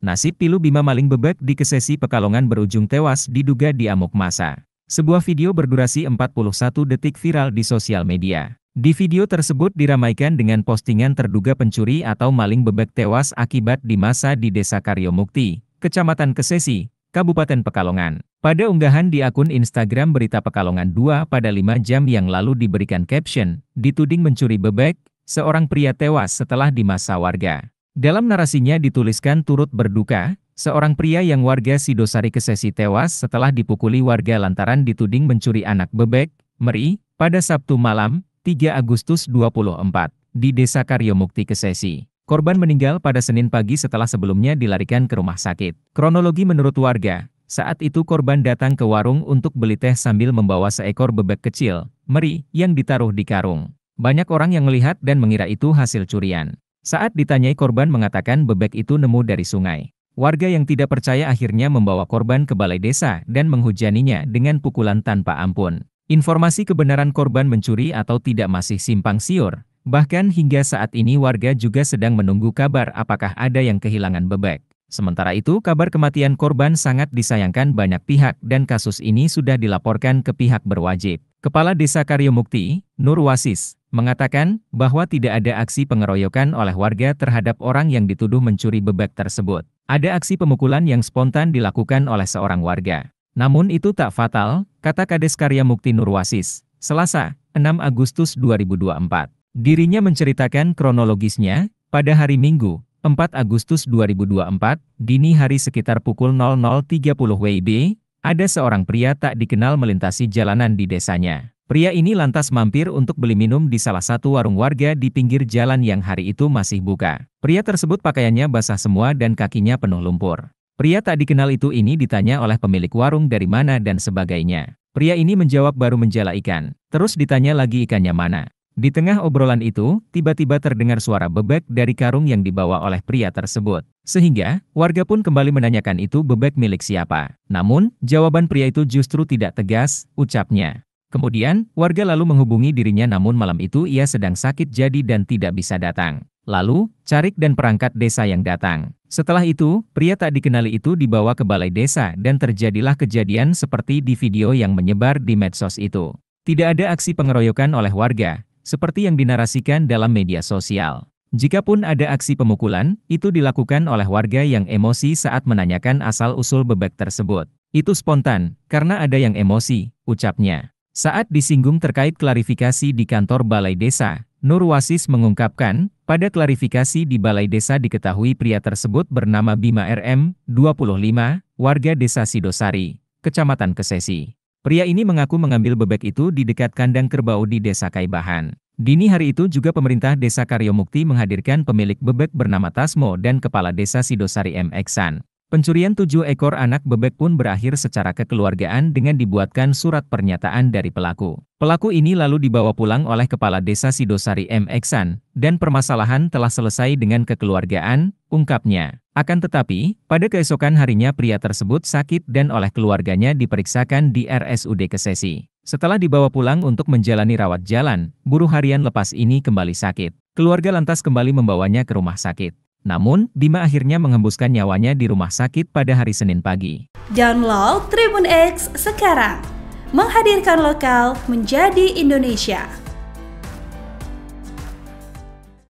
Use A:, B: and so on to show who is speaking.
A: Nasib pilu Bima maling bebek di Kesesi Pekalongan berujung tewas diduga diamuk masa. Sebuah video berdurasi 41 detik viral di sosial media. Di video tersebut diramaikan dengan postingan terduga pencuri atau maling bebek tewas akibat di masa di Desa Karyomukti, Kecamatan Kesesi, Kabupaten Pekalongan. Pada unggahan di akun Instagram Berita Pekalongan 2 pada 5 jam yang lalu diberikan caption, dituding mencuri bebek, seorang pria tewas setelah di masa warga. Dalam narasinya dituliskan turut berduka, seorang pria yang warga Sidosari Kesesi tewas setelah dipukuli warga lantaran dituding mencuri anak bebek, Meri, pada Sabtu malam, 3 Agustus 24, di Desa Karyomukti Kesesi. Korban meninggal pada Senin pagi setelah sebelumnya dilarikan ke rumah sakit. Kronologi menurut warga, saat itu korban datang ke warung untuk beli teh sambil membawa seekor bebek kecil, Meri, yang ditaruh di karung. Banyak orang yang melihat dan mengira itu hasil curian. Saat ditanyai korban mengatakan bebek itu nemu dari sungai. Warga yang tidak percaya akhirnya membawa korban ke balai desa dan menghujaninya dengan pukulan tanpa ampun. Informasi kebenaran korban mencuri atau tidak masih simpang siur. Bahkan hingga saat ini warga juga sedang menunggu kabar apakah ada yang kehilangan bebek. Sementara itu, kabar kematian korban sangat disayangkan banyak pihak dan kasus ini sudah dilaporkan ke pihak berwajib. Kepala Desa Karyomukti, Nur Wasis, mengatakan bahwa tidak ada aksi pengeroyokan oleh warga terhadap orang yang dituduh mencuri bebek tersebut. Ada aksi pemukulan yang spontan dilakukan oleh seorang warga. Namun itu tak fatal, kata Kades Karyamukti Nur Wasis, Selasa, 6 Agustus 2024. Dirinya menceritakan kronologisnya, pada hari Minggu, 4 Agustus 2024, dini hari sekitar pukul 00.30 WIB, ada seorang pria tak dikenal melintasi jalanan di desanya. Pria ini lantas mampir untuk beli minum di salah satu warung warga di pinggir jalan yang hari itu masih buka. Pria tersebut pakaiannya basah semua dan kakinya penuh lumpur. Pria tak dikenal itu ini ditanya oleh pemilik warung dari mana dan sebagainya. Pria ini menjawab baru menjala ikan. Terus ditanya lagi ikannya mana. Di tengah obrolan itu, tiba-tiba terdengar suara bebek dari karung yang dibawa oleh pria tersebut. Sehingga, warga pun kembali menanyakan itu bebek milik siapa. Namun, jawaban pria itu justru tidak tegas, ucapnya. Kemudian, warga lalu menghubungi dirinya namun malam itu ia sedang sakit jadi dan tidak bisa datang. Lalu, Carik dan perangkat desa yang datang. Setelah itu, pria tak dikenali itu dibawa ke balai desa dan terjadilah kejadian seperti di video yang menyebar di medsos itu. Tidak ada aksi pengeroyokan oleh warga, seperti yang dinarasikan dalam media sosial. Jikapun ada aksi pemukulan, itu dilakukan oleh warga yang emosi saat menanyakan asal-usul bebek tersebut. Itu spontan, karena ada yang emosi, ucapnya. Saat disinggung terkait klarifikasi di kantor Balai Desa, Nur Wasis mengungkapkan, pada klarifikasi di Balai Desa diketahui pria tersebut bernama Bima RM, 25, warga desa Sidosari, Kecamatan Kesesi. Pria ini mengaku mengambil bebek itu di dekat kandang kerbau di Desa Kaibahan. Dini hari itu juga pemerintah Desa Karyomukti menghadirkan pemilik bebek bernama Tasmo dan Kepala Desa Sidosari M. Eksan. Pencurian tujuh ekor anak bebek pun berakhir secara kekeluargaan dengan dibuatkan surat pernyataan dari pelaku. Pelaku ini lalu dibawa pulang oleh Kepala Desa Sidosari M. Eksan, dan permasalahan telah selesai dengan kekeluargaan, ungkapnya. Akan tetapi, pada keesokan harinya pria tersebut sakit dan oleh keluarganya diperiksakan di RSUD Kesesi. Setelah dibawa pulang untuk menjalani rawat jalan, buruh harian lepas ini kembali sakit. Keluarga lantas kembali membawanya ke rumah sakit. Namun, Bima akhirnya menghembuskan nyawanya di rumah sakit pada hari Senin pagi. Download Tribun X sekarang. Menghadirkan lokal menjadi Indonesia.